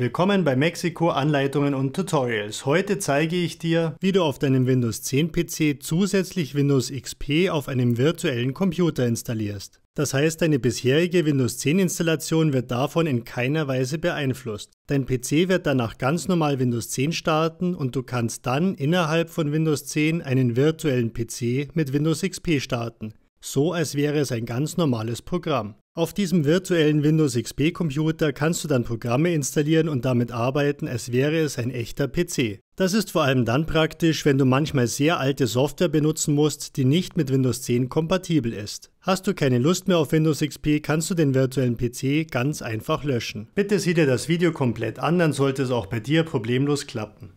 Willkommen bei Mexiko Anleitungen und Tutorials. Heute zeige ich dir, wie du auf deinem Windows 10 PC zusätzlich Windows XP auf einem virtuellen Computer installierst. Das heißt, deine bisherige Windows 10 Installation wird davon in keiner Weise beeinflusst. Dein PC wird danach ganz normal Windows 10 starten und du kannst dann innerhalb von Windows 10 einen virtuellen PC mit Windows XP starten. So als wäre es ein ganz normales Programm. Auf diesem virtuellen Windows XP Computer kannst du dann Programme installieren und damit arbeiten, als wäre es ein echter PC. Das ist vor allem dann praktisch, wenn du manchmal sehr alte Software benutzen musst, die nicht mit Windows 10 kompatibel ist. Hast du keine Lust mehr auf Windows XP, kannst du den virtuellen PC ganz einfach löschen. Bitte sieh dir das Video komplett an, dann sollte es auch bei dir problemlos klappen.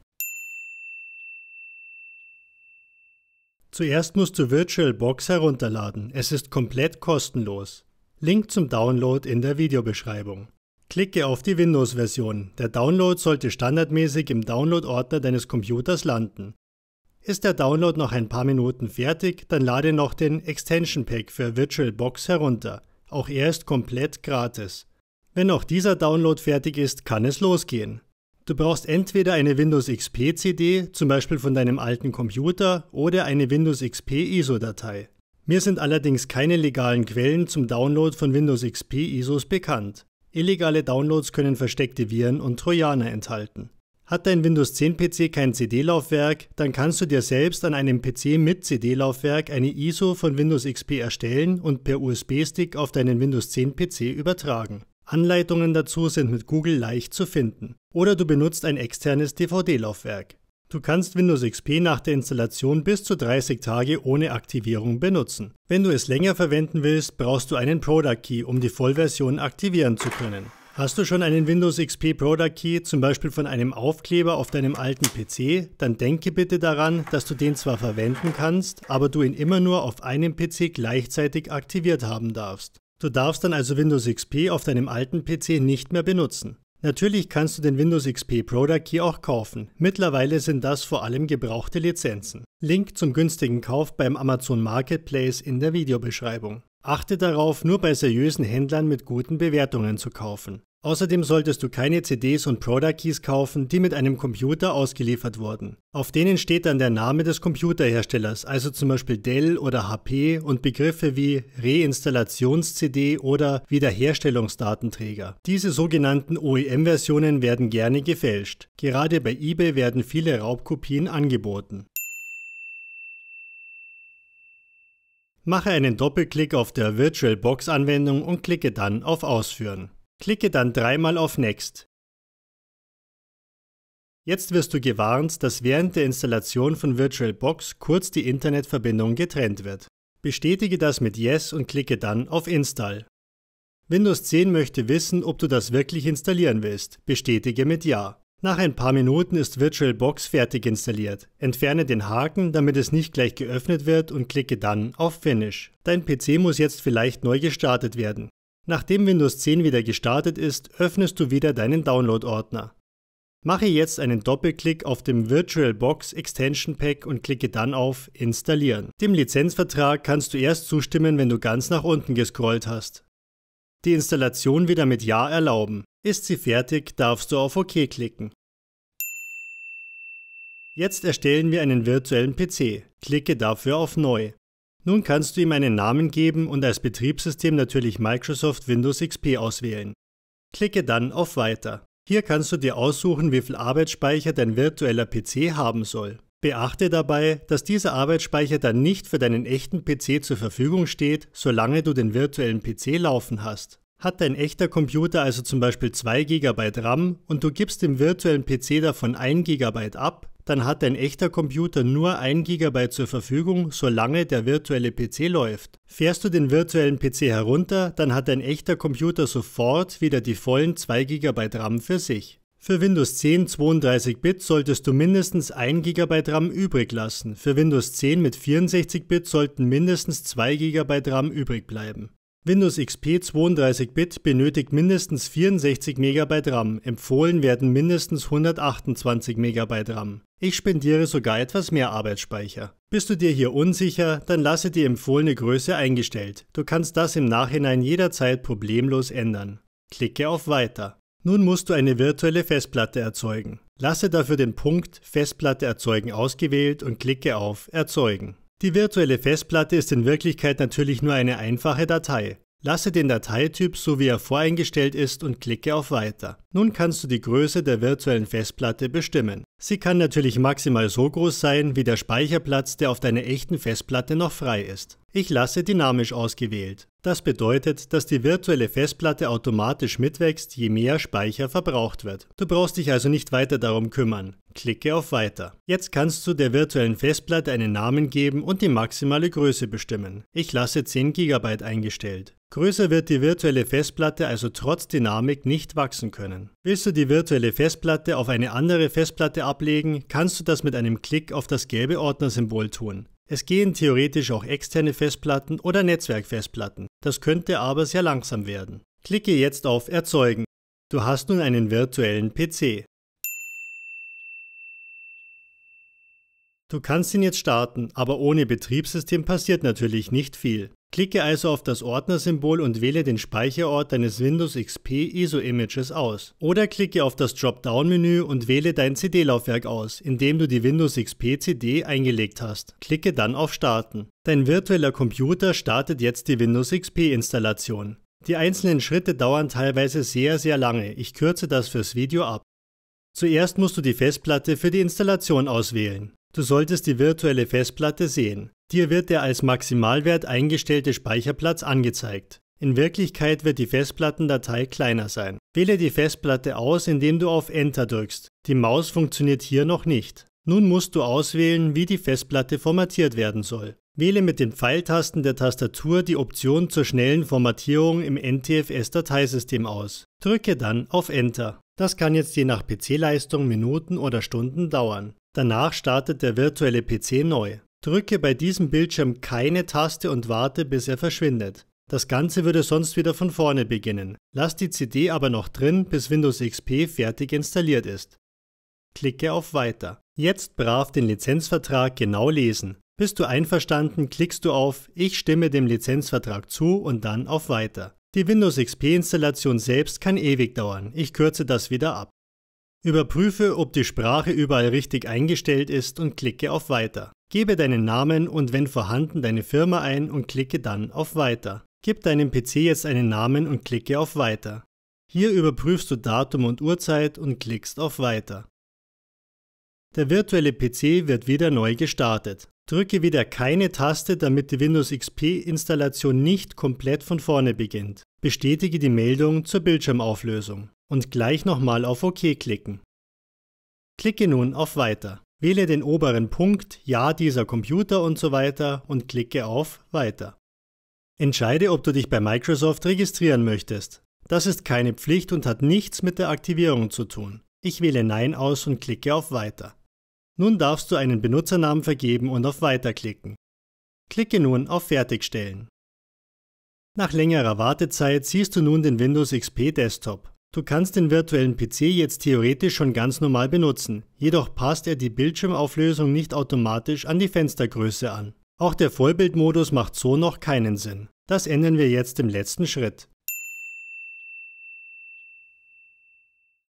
Zuerst musst du VirtualBox herunterladen. Es ist komplett kostenlos. Link zum Download in der Videobeschreibung. Klicke auf die Windows-Version. Der Download sollte standardmäßig im Download-Ordner deines Computers landen. Ist der Download noch ein paar Minuten fertig, dann lade noch den Extension Pack für VirtualBox herunter. Auch er ist komplett gratis. Wenn auch dieser Download fertig ist, kann es losgehen. Du brauchst entweder eine Windows XP CD, zum Beispiel von deinem alten Computer, oder eine Windows XP ISO-Datei. Mir sind allerdings keine legalen Quellen zum Download von Windows XP ISOs bekannt. Illegale Downloads können versteckte Viren und Trojaner enthalten. Hat dein Windows 10 PC kein CD-Laufwerk, dann kannst du dir selbst an einem PC mit CD-Laufwerk eine ISO von Windows XP erstellen und per USB-Stick auf deinen Windows 10 PC übertragen. Anleitungen dazu sind mit Google leicht zu finden. Oder du benutzt ein externes DVD-Laufwerk. Du kannst Windows XP nach der Installation bis zu 30 Tage ohne Aktivierung benutzen. Wenn du es länger verwenden willst, brauchst du einen Product Key, um die Vollversion aktivieren zu können. Hast du schon einen Windows XP Product Key, zum Beispiel von einem Aufkleber auf deinem alten PC, dann denke bitte daran, dass du den zwar verwenden kannst, aber du ihn immer nur auf einem PC gleichzeitig aktiviert haben darfst. Du darfst dann also Windows XP auf deinem alten PC nicht mehr benutzen. Natürlich kannst du den Windows XP Product Key auch kaufen. Mittlerweile sind das vor allem gebrauchte Lizenzen. Link zum günstigen Kauf beim Amazon Marketplace in der Videobeschreibung. Achte darauf, nur bei seriösen Händlern mit guten Bewertungen zu kaufen. Außerdem solltest du keine CDs und Product Keys kaufen, die mit einem Computer ausgeliefert wurden. Auf denen steht dann der Name des Computerherstellers, also zum Beispiel Dell oder HP und Begriffe wie Reinstallations-CD oder Wiederherstellungsdatenträger. Diese sogenannten OEM-Versionen werden gerne gefälscht. Gerade bei eBay werden viele Raubkopien angeboten. Mache einen Doppelklick auf der VirtualBox-Anwendung und klicke dann auf Ausführen. Klicke dann dreimal auf Next. Jetzt wirst du gewarnt, dass während der Installation von VirtualBox kurz die Internetverbindung getrennt wird. Bestätige das mit Yes und klicke dann auf Install. Windows 10 möchte wissen, ob du das wirklich installieren willst. Bestätige mit Ja. Nach ein paar Minuten ist VirtualBox fertig installiert. Entferne den Haken, damit es nicht gleich geöffnet wird und klicke dann auf Finish. Dein PC muss jetzt vielleicht neu gestartet werden. Nachdem Windows 10 wieder gestartet ist, öffnest du wieder deinen Download-Ordner. Mache jetzt einen Doppelklick auf dem VirtualBox Extension Pack und klicke dann auf Installieren. Dem Lizenzvertrag kannst du erst zustimmen, wenn du ganz nach unten gescrollt hast. Die Installation wieder mit Ja erlauben. Ist sie fertig, darfst du auf OK klicken. Jetzt erstellen wir einen virtuellen PC. Klicke dafür auf Neu. Nun kannst du ihm einen Namen geben und als Betriebssystem natürlich Microsoft Windows XP auswählen. Klicke dann auf Weiter. Hier kannst du dir aussuchen, wie viel Arbeitsspeicher dein virtueller PC haben soll. Beachte dabei, dass dieser Arbeitsspeicher dann nicht für deinen echten PC zur Verfügung steht, solange du den virtuellen PC laufen hast. Hat dein echter Computer also zum Beispiel 2 GB RAM und du gibst dem virtuellen PC davon 1 GB ab, dann hat ein echter Computer nur 1 GB zur Verfügung, solange der virtuelle PC läuft. Fährst du den virtuellen PC herunter, dann hat ein echter Computer sofort wieder die vollen 2 GB RAM für sich. Für Windows 10 32-Bit solltest du mindestens 1 GB RAM übrig lassen, für Windows 10 mit 64-Bit sollten mindestens 2 GB RAM übrig bleiben. Windows XP 32-Bit benötigt mindestens 64 MB RAM, empfohlen werden mindestens 128 MB RAM. Ich spendiere sogar etwas mehr Arbeitsspeicher. Bist du dir hier unsicher, dann lasse die empfohlene Größe eingestellt. Du kannst das im Nachhinein jederzeit problemlos ändern. Klicke auf Weiter. Nun musst du eine virtuelle Festplatte erzeugen. Lasse dafür den Punkt Festplatte erzeugen ausgewählt und klicke auf Erzeugen. Die virtuelle Festplatte ist in Wirklichkeit natürlich nur eine einfache Datei. Lasse den Dateityp so wie er voreingestellt ist und klicke auf Weiter. Nun kannst du die Größe der virtuellen Festplatte bestimmen. Sie kann natürlich maximal so groß sein, wie der Speicherplatz, der auf deiner echten Festplatte noch frei ist. Ich lasse dynamisch ausgewählt. Das bedeutet, dass die virtuelle Festplatte automatisch mitwächst, je mehr Speicher verbraucht wird. Du brauchst dich also nicht weiter darum kümmern. Klicke auf Weiter. Jetzt kannst du der virtuellen Festplatte einen Namen geben und die maximale Größe bestimmen. Ich lasse 10 GB eingestellt. Größer wird die virtuelle Festplatte also trotz Dynamik nicht wachsen können kann. Willst du die virtuelle Festplatte auf eine andere Festplatte ablegen, kannst du das mit einem Klick auf das gelbe Ordnersymbol tun. Es gehen theoretisch auch externe Festplatten oder Netzwerkfestplatten. Das könnte aber sehr langsam werden. Klicke jetzt auf Erzeugen. Du hast nun einen virtuellen PC. Du kannst ihn jetzt starten, aber ohne Betriebssystem passiert natürlich nicht viel. Klicke also auf das Ordnersymbol und wähle den Speicherort deines Windows XP ISO Images aus. Oder klicke auf das Dropdown-Menü und wähle dein CD-Laufwerk aus, in dem du die Windows XP CD eingelegt hast. Klicke dann auf Starten. Dein virtueller Computer startet jetzt die Windows XP Installation. Die einzelnen Schritte dauern teilweise sehr, sehr lange. Ich kürze das fürs Video ab. Zuerst musst du die Festplatte für die Installation auswählen. Du solltest die virtuelle Festplatte sehen. Dir wird der als Maximalwert eingestellte Speicherplatz angezeigt. In Wirklichkeit wird die Festplattendatei kleiner sein. Wähle die Festplatte aus, indem du auf Enter drückst. Die Maus funktioniert hier noch nicht. Nun musst du auswählen, wie die Festplatte formatiert werden soll. Wähle mit den Pfeiltasten der Tastatur die Option zur schnellen Formatierung im NTFS-Dateisystem aus. Drücke dann auf Enter. Das kann jetzt je nach PC-Leistung Minuten oder Stunden dauern. Danach startet der virtuelle PC neu. Drücke bei diesem Bildschirm keine Taste und warte, bis er verschwindet. Das Ganze würde sonst wieder von vorne beginnen. Lass die CD aber noch drin, bis Windows XP fertig installiert ist. Klicke auf Weiter. Jetzt brav den Lizenzvertrag genau lesen. Bist du einverstanden, klickst du auf Ich stimme dem Lizenzvertrag zu und dann auf Weiter. Die Windows XP-Installation selbst kann ewig dauern, ich kürze das wieder ab. Überprüfe, ob die Sprache überall richtig eingestellt ist und klicke auf Weiter. Gebe deinen Namen und wenn vorhanden deine Firma ein und klicke dann auf Weiter. Gib deinem PC jetzt einen Namen und klicke auf Weiter. Hier überprüfst du Datum und Uhrzeit und klickst auf Weiter. Der virtuelle PC wird wieder neu gestartet. Drücke wieder keine Taste, damit die Windows XP-Installation nicht komplett von vorne beginnt. Bestätige die Meldung zur Bildschirmauflösung und gleich nochmal auf OK klicken. Klicke nun auf Weiter. Wähle den oberen Punkt Ja dieser Computer und so weiter und klicke auf Weiter. Entscheide, ob du dich bei Microsoft registrieren möchtest. Das ist keine Pflicht und hat nichts mit der Aktivierung zu tun. Ich wähle Nein aus und klicke auf Weiter. Nun darfst du einen Benutzernamen vergeben und auf Weiter klicken. Klicke nun auf Fertigstellen. Nach längerer Wartezeit siehst du nun den Windows XP Desktop. Du kannst den virtuellen PC jetzt theoretisch schon ganz normal benutzen, jedoch passt er die Bildschirmauflösung nicht automatisch an die Fenstergröße an. Auch der Vollbildmodus macht so noch keinen Sinn. Das ändern wir jetzt im letzten Schritt.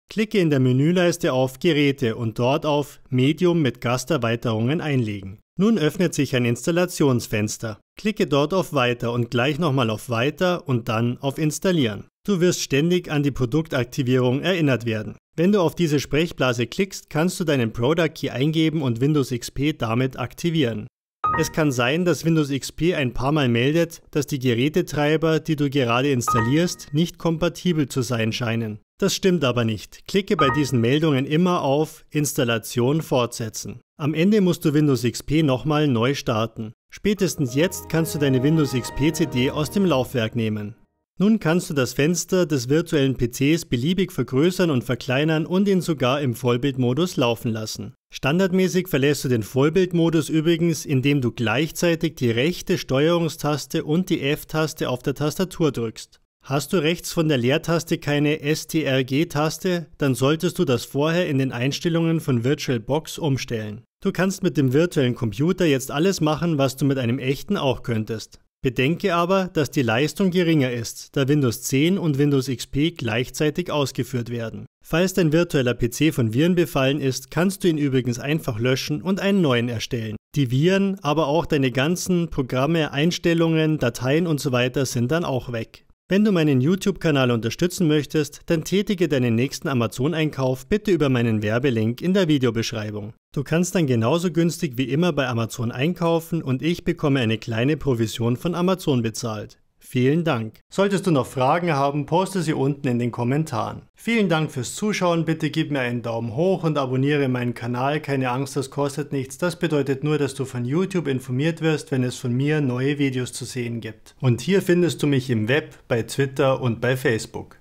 Klicke in der Menüleiste auf Geräte und dort auf Medium mit Gasterweiterungen einlegen. Nun öffnet sich ein Installationsfenster. Klicke dort auf Weiter und gleich nochmal auf Weiter und dann auf Installieren. Du wirst ständig an die Produktaktivierung erinnert werden. Wenn du auf diese Sprechblase klickst, kannst du deinen Product Key eingeben und Windows XP damit aktivieren. Es kann sein, dass Windows XP ein paar Mal meldet, dass die Gerätetreiber, die du gerade installierst, nicht kompatibel zu sein scheinen. Das stimmt aber nicht. Klicke bei diesen Meldungen immer auf Installation fortsetzen. Am Ende musst du Windows XP nochmal neu starten. Spätestens jetzt kannst du deine Windows XP CD aus dem Laufwerk nehmen. Nun kannst du das Fenster des virtuellen PCs beliebig vergrößern und verkleinern und ihn sogar im Vollbildmodus laufen lassen. Standardmäßig verlässt du den Vollbildmodus übrigens, indem du gleichzeitig die rechte Steuerungstaste und die F-Taste auf der Tastatur drückst. Hast du rechts von der Leertaste keine STRG-Taste, dann solltest du das vorher in den Einstellungen von VirtualBox umstellen. Du kannst mit dem virtuellen Computer jetzt alles machen, was du mit einem echten auch könntest. Bedenke aber, dass die Leistung geringer ist, da Windows 10 und Windows XP gleichzeitig ausgeführt werden. Falls dein virtueller PC von Viren befallen ist, kannst du ihn übrigens einfach löschen und einen neuen erstellen. Die Viren, aber auch deine ganzen Programme, Einstellungen, Dateien usw. So sind dann auch weg. Wenn du meinen YouTube-Kanal unterstützen möchtest, dann tätige deinen nächsten Amazon-Einkauf bitte über meinen Werbelink in der Videobeschreibung. Du kannst dann genauso günstig wie immer bei Amazon einkaufen und ich bekomme eine kleine Provision von Amazon bezahlt. Vielen Dank. Solltest du noch Fragen haben, poste sie unten in den Kommentaren. Vielen Dank fürs Zuschauen, bitte gib mir einen Daumen hoch und abonniere meinen Kanal. Keine Angst, das kostet nichts. Das bedeutet nur, dass du von YouTube informiert wirst, wenn es von mir neue Videos zu sehen gibt. Und hier findest du mich im Web, bei Twitter und bei Facebook.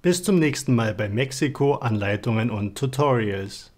Bis zum nächsten Mal bei Mexiko Anleitungen und Tutorials.